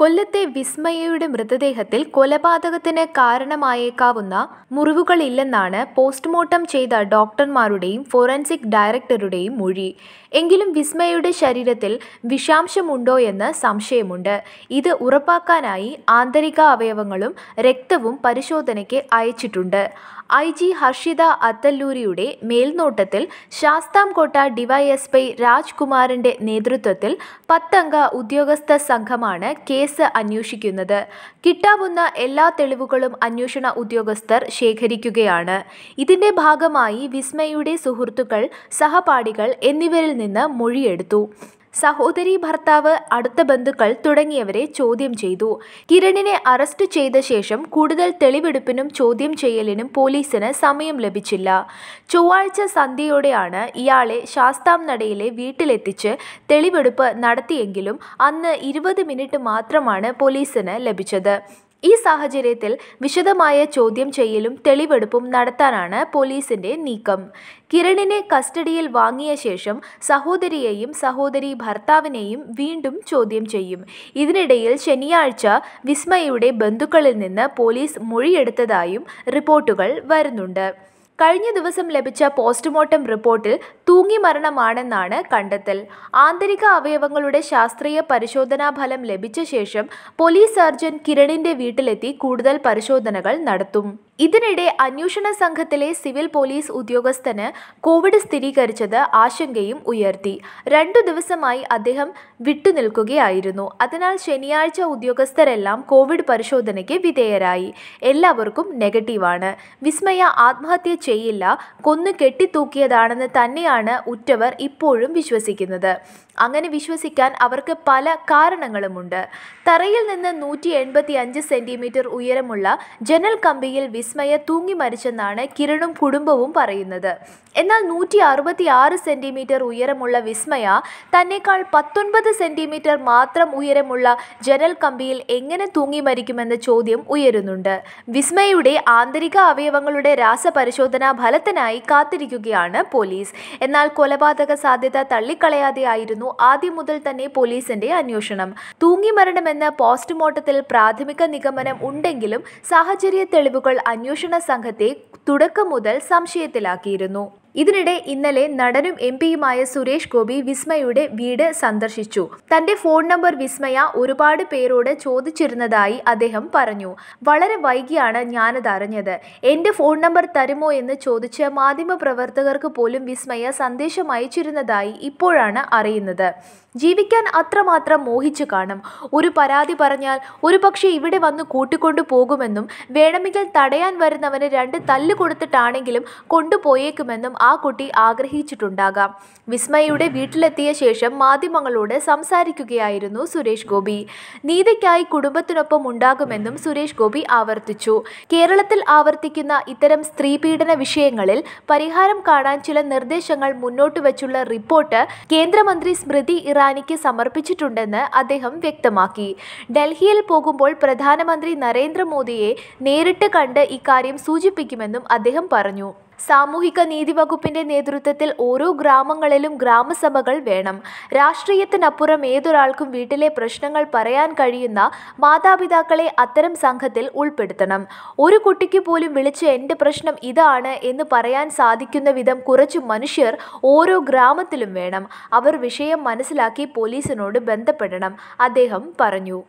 കൊല്ലത്തെ വിസ്മയയുടെ മൃതദേഹത്തിൽ കൊലപാതകത്തിന് കാരണമായേക്കാവുന്ന മുറിവുകളില്ലെന്നാണ് പോസ്റ്റ്മോർട്ടം ചെയ്ത ഡോക്ടർമാരുടെയും ഫോറൻസിക് ഡയറക്ടറുടെയും മൊഴി എങ്കിലും വിസ്മയയുടെ ശരീരത്തിൽ വിഷാംശമുണ്ടോയെന്ന് സംശയമുണ്ട് ഇത് ഉറപ്പാക്കാനായി ആന്തരിക അവയവങ്ങളും രക്തവും പരിശോധനയ്ക്ക് അയച്ചിട്ടുണ്ട് ഐ ജി ഹർഷിത അത്തല്ലൂരിയുടെ മേൽനോട്ടത്തിൽ ശാസ്താംകോട്ട ഡിവൈഎസ്പി രാജ്കുമാറിന്റെ നേതൃത്വത്തിൽ പത്തംഗ ഉദ്യോഗസ്ഥ സംഘമാണ് കേസ് കേസ് അന്വേഷിക്കുന്നത് കിട്ടാവുന്ന എല്ലാ തെളിവുകളും അന്വേഷണ ഉദ്യോഗസ്ഥർ ശേഖരിക്കുകയാണ് ഇതിന്റെ ഭാഗമായി വിസ്മയുടെ സുഹൃത്തുക്കൾ സഹപാഠികൾ എന്നിവരിൽ നിന്ന് മൊഴിയെടുത്തു സഹോദരി ഭർത്താവ് അടുത്ത ബന്ധുക്കൾ തുടങ്ങിയവരെ ചോദ്യം ചെയ്തു കിരണിനെ അറസ്റ്റ് ചെയ്ത ശേഷം കൂടുതൽ തെളിവെടുപ്പിനും ചോദ്യം ചെയ്യലിനും പോലീസിന് സമയം ലഭിച്ചില്ല ചൊവ്വാഴ്ച സന്ധ്യയോടെയാണ് ഇയാളെ ശാസ്താം നടയിലെ വീട്ടിലെത്തിച്ച് തെളിവെടുപ്പ് നടത്തിയെങ്കിലും അന്ന് ഇരുപത് മിനിറ്റ് മാത്രമാണ് പോലീസിന് ലഭിച്ചത് ഈ സാഹചര്യത്തിൽ വിശദമായ ചോദ്യം ചെയ്യലും തെളിവെടുപ്പും നടത്താനാണ് പോലീസിന്റെ നീക്കം കിരണിനെ കസ്റ്റഡിയിൽ വാങ്ങിയ ശേഷം സഹോദരിയെയും സഹോദരി ഭർത്താവിനെയും വീണ്ടും ചോദ്യം ചെയ്യും ഇതിനിടയിൽ ശനിയാഴ്ച വിസ്മയുടെ ബന്ധുക്കളിൽ നിന്ന് പോലീസ് മൊഴിയെടുത്തതായും റിപ്പോർട്ടുകൾ വരുന്നുണ്ട് കഴിഞ്ഞ ദിവസം ലഭിച്ച പോസ്റ്റ്മോർട്ടം റിപ്പോർട്ടിൽ തൂങ്ങിമരണമാണെന്നാണ് കണ്ടെത്തൽ ആന്തരിക അവയവങ്ങളുടെ ശാസ്ത്രീയ പരിശോധനാ ഫലം ലഭിച്ച ശേഷം പോലീസ് സർജൻ കിരണിന്റെ വീട്ടിലെത്തി കൂടുതൽ പരിശോധനകൾ നടത്തും ഇതിനിടെ അന്വേഷണ സംഘത്തിലെ സിവിൽ പോലീസ് ഉദ്യോഗസ്ഥന് കോവിഡ് സ്ഥിരീകരിച്ചത് ആശങ്കയും ഉയർത്തി രണ്ടു ദിവസമായി അദ്ദേഹം വിട്ടുനിൽക്കുകയായിരുന്നു അതിനാൽ ശനിയാഴ്ച ഉദ്യോഗസ്ഥരെല്ലാം കോവിഡ് പരിശോധനയ്ക്ക് വിധേയരായി എല്ലാവർക്കും നെഗറ്റീവാണ് വിസ്മയ ആത്മഹത്യ ചെയ്യില്ല കൊന്നു കെട്ടിത്തൂക്കിയതാണെന്ന് തന്നെയാണ് ഉറ്റവർ ഇപ്പോഴും വിശ്വസിക്കുന്നത് അങ്ങനെ വിശ്വസിക്കാൻ അവർക്ക് പല കാരണങ്ങളുമുണ്ട് തറയിൽ നിന്ന് നൂറ്റി എൺപത്തി അഞ്ച് സെന്റിമീറ്റർ ഉയരമുള്ള ജനൽ കമ്പിയിൽ വിസ്മയ തൂങ്ങി മരിച്ചെന്നാണ് കിരണും കുടുംബവും പറയുന്നത് എന്നാൽ നൂറ്റി അറുപത്തി ആറ് സെന്റിമീറ്റർ ഉയരമുള്ള വിസ്മയ തന്നെക്കാൾ പത്തൊൻപത് സെന്റിമീറ്റർ മാത്രം ഉയരമുള്ള ജനൽ കമ്പിയിൽ എങ്ങനെ തൂങ്ങി മരിക്കുമെന്ന ചോദ്യം ഉയരുന്നുണ്ട് വിസ്മയയുടെ ആന്തരിക അവയവങ്ങളുടെ രാസപരിശോധനാ ഫലത്തിനായി കാത്തിരിക്കുകയാണ് പോലീസ് എന്നാൽ കൊലപാതക സാധ്യത തള്ളിക്കളയാതെയായിരുന്നു ആദ്യം മുതൽ തന്നെ പോലീസിന്റെ അന്വേഷണം തൂങ്ങി മരണമെന്ന് പോസ്റ്റ്മോർട്ടത്തിൽ പ്രാഥമിക നിഗമനം ഉണ്ടെങ്കിലും സാഹചര്യ തെളിവുകൾ അന്വേഷണ സംഘത്തെ തുടക്കം മുതൽ സംശയത്തിലാക്കിയിരുന്നു ഇതിനിടെ ഇന്നലെ നടനും എം പിയുമായ സുരേഷ് ഗോപി വിസ്മയുടെ വീട് സന്ദർശിച്ചു തന്റെ ഫോൺ നമ്പർ വിസ്മയ ഒരുപാട് പേരോട് ചോദിച്ചിരുന്നതായി അദ്ദേഹം പറഞ്ഞു വളരെ വൈകിയാണ് ഞാനത് അറിഞ്ഞത് എന്റെ ഫോൺ നമ്പർ തരുമോ എന്ന് ചോദിച്ച് മാധ്യമപ്രവർത്തകർക്ക് പോലും വിസ്മയ സന്ദേശം അയച്ചിരുന്നതായി ഇപ്പോഴാണ് അറിയുന്നത് ജീവിക്കാൻ അത്രമാത്രം മോഹിച്ചു കാണും ഒരു പരാതി പറഞ്ഞാൽ ഒരു ഒരുപക്ഷെ ഇവിടെ വന്ന് കൂട്ടിക്കൊണ്ടു പോകുമെന്നും വേണമെങ്കിൽ തടയാൻ വരുന്നവന് രണ്ട് തല്ല് കൊടുത്തിട്ടാണെങ്കിലും കൊണ്ടുപോയേക്കുമെന്നും ആ കുട്ടി ആഗ്രഹിച്ചിട്ടുണ്ടാകാം വിസ്മയയുടെ വീട്ടിലെത്തിയ ശേഷം മാധ്യമങ്ങളോട് സംസാരിക്കുകയായിരുന്നു സുരേഷ് ഗോപി നീതിക്കായി കുടുംബത്തിനൊപ്പം ഉണ്ടാകുമെന്നും സുരേഷ് ഗോപി ആവർത്തിച്ചു കേരളത്തിൽ ആവർത്തിക്കുന്ന ഇത്തരം സ്ത്രീപീഡന വിഷയങ്ങളിൽ പരിഹാരം കാണാൻ ചില നിർദ്ദേശങ്ങൾ മുന്നോട്ട് വച്ചുള്ള റിപ്പോർട്ട് കേന്ദ്രമന്ത്രി സ്മൃതി ഇറാനിക്ക് സമർപ്പിച്ചിട്ടുണ്ടെന്ന് അദ്ദേഹം വ്യക്തമാക്കി ഡൽഹിയിൽ പോകുമ്പോൾ പ്രധാനമന്ത്രി നരേന്ദ്രമോദിയെ നേരിട്ട് കണ്ട് ഇക്കാര്യം സൂചിപ്പിക്കുമെന്നും അദ്ദേഹം പറഞ്ഞു സാമൂഹിക നീതി വകുപ്പിന്റെ നേതൃത്വത്തിൽ ഓരോ ഗ്രാമങ്ങളിലും ഗ്രാമസഭകൾ വേണം രാഷ്ട്രീയത്തിനപ്പുറം ഏതൊരാൾക്കും വീട്ടിലെ പ്രശ്നങ്ങൾ പറയാൻ കഴിയുന്ന മാതാപിതാക്കളെ അത്തരം സംഘത്തിൽ ഉൾപ്പെടുത്തണം ഒരു കുട്ടിക്ക് പോലും വിളിച്ച് എന്റെ പ്രശ്നം ഇതാണ് എന്ന് പറയാൻ സാധിക്കുന്ന വിധം കുറച്ച് മനുഷ്യർ ഓരോ ഗ്രാമത്തിലും വേണം അവർ വിഷയം മനസ്സിലാക്കി പോലീസിനോട് ബന്ധപ്പെടണം അദ്ദേഹം പറഞ്ഞു